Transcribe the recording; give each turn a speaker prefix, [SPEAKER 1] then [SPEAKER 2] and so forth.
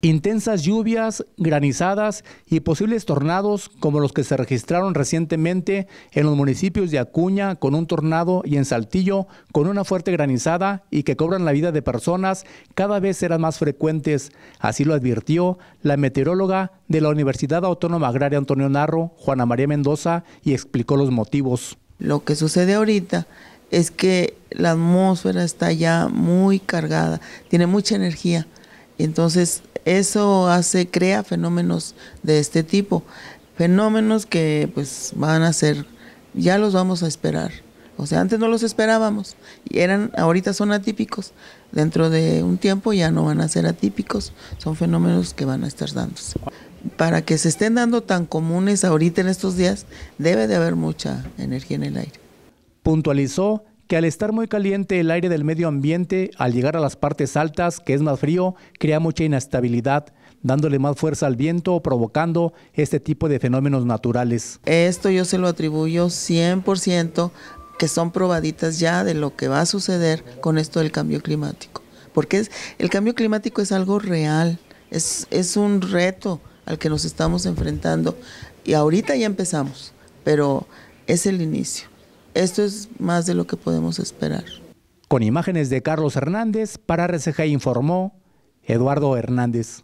[SPEAKER 1] Intensas lluvias, granizadas y posibles tornados como los que se registraron recientemente en los municipios de Acuña con un tornado y en Saltillo con una fuerte granizada y que cobran la vida de personas cada vez serán más frecuentes. Así lo advirtió la meteoróloga de la Universidad Autónoma Agraria Antonio
[SPEAKER 2] Narro, Juana María Mendoza, y explicó los motivos. Lo que sucede ahorita es que la atmósfera está ya muy cargada, tiene mucha energía entonces, eso hace, crea fenómenos de este tipo, fenómenos que pues van a ser, ya los vamos a esperar. O sea, antes no los esperábamos, y eran, ahorita son atípicos, dentro de un tiempo ya no van a ser atípicos, son fenómenos que van a estar dándose. Para que se estén dando tan comunes ahorita en estos días, debe de haber mucha energía en el aire. Puntualizó
[SPEAKER 1] que al estar muy caliente el aire del medio ambiente, al llegar a las partes altas, que es más frío, crea mucha inestabilidad, dándole más fuerza al viento, provocando este tipo de fenómenos
[SPEAKER 2] naturales. Esto yo se lo atribuyo 100% que son probaditas ya de lo que va a suceder con esto del cambio climático. Porque es, el cambio climático es algo real, es, es un reto al que nos estamos enfrentando. Y ahorita ya empezamos, pero es el inicio. Esto es más de lo que
[SPEAKER 1] podemos esperar. Con imágenes de Carlos Hernández, para RCG informó Eduardo Hernández.